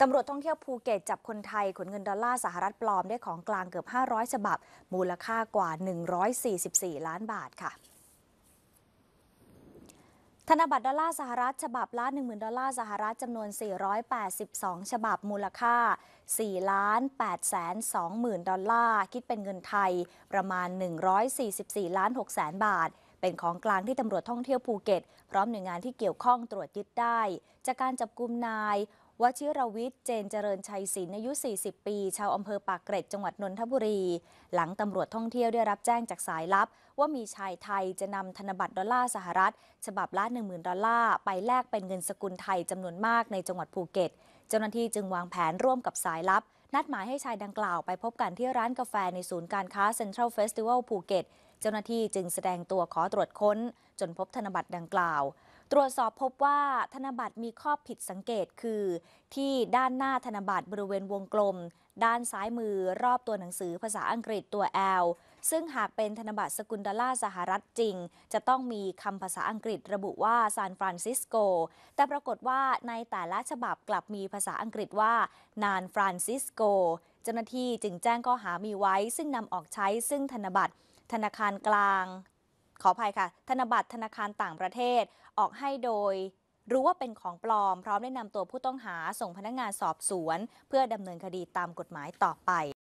ตำรวจท่องเที่ยวภูเก็ตจับคนไทย ขนเงินดอลลาร์สหรัฐปลอมได้ของกลางเกือบ 500 ฉบับมูลค่ากว่า 144 ล้านบาทค่ะ ธนบัตรดอลลาร์สหรัฐ ฉบับละ10,000ดอลลาร์สหรัฐจำนวน 482 ฉบับมูลค่า4ล้าน8แสน2 0 0 0นดอลลาร์คิดเป็นเงินไทยประมาณ 144ล้าน6แสนบาท เป็นของกลางที่ตำรวจท่องเที่ยวภูเก็ต พร้อมหน่วยงานที่เกี่ยวข้องตรวจยึดได้จากการจับกลุมนายวชิรวิทย์ เจนเจริญชัยศิลป์อายุ 40 ปี ชาวอำเภอปากเกร็ดจังหวัดนนทบุรี หลังตำรวจท่องเที่ยวได้รับแจ้งจากสายลับ ว่ามีชายไทยจะนำธนบัตรดอลลาร์สหรัฐ ฉบับละ10,000 ดอลลาร์ไปแลกเป็นเงินสกุลไทยจำนวนมากในจังหวัดภูเก็ต เจ้าหน้าที่จึงวางแผนร่วมกับสายลับ นัดหมายให้ชายดังกล่าวไปพบกันที่ร้านกาแฟในศูนย์การค้าเซ็นทรัลเฟสติวัลภูเก็ตเจ้าหน้าที่จึงแสดงตัวขอตรวจค้น จนพบธนบัตรดังกล่าว ตรวจสอบพบว่าธนบัตรมีข้อผิดสังเกตคือ ที่ด้านหน้าธนบัตรบริเวณวงกลม ด้านซ้ายมือรอบตัวหนังสือภาษาอังกฤษตัว L ซึ่งหากเป็นธนบัตรสกุลดอลลาร์สหรัฐจริง จะต้องมีคำภาษาอังกฤษระบุว่าซานฟรานซิสโก แต่ปรากฏว่าในแต่ละฉบับกลับมีภาษาอังกฤษว่า นานฟรานซิสโก เจ้าหน้าที่จึงแจ้งข้อหามีไว้ ซึ่งนำออกใช้ซึ่งธนบัตรธนาคารกลาง ขออภัยค่ะ ธนบัตรธนาคารต่างประเทศออกให้โดยรู้ว่าเป็นของปลอม พร้อมได้นำตัวผู้ต้องหาส่งพนักงานสอบสวน เพื่อดำเนินคดีตามกฎหมายต่อไป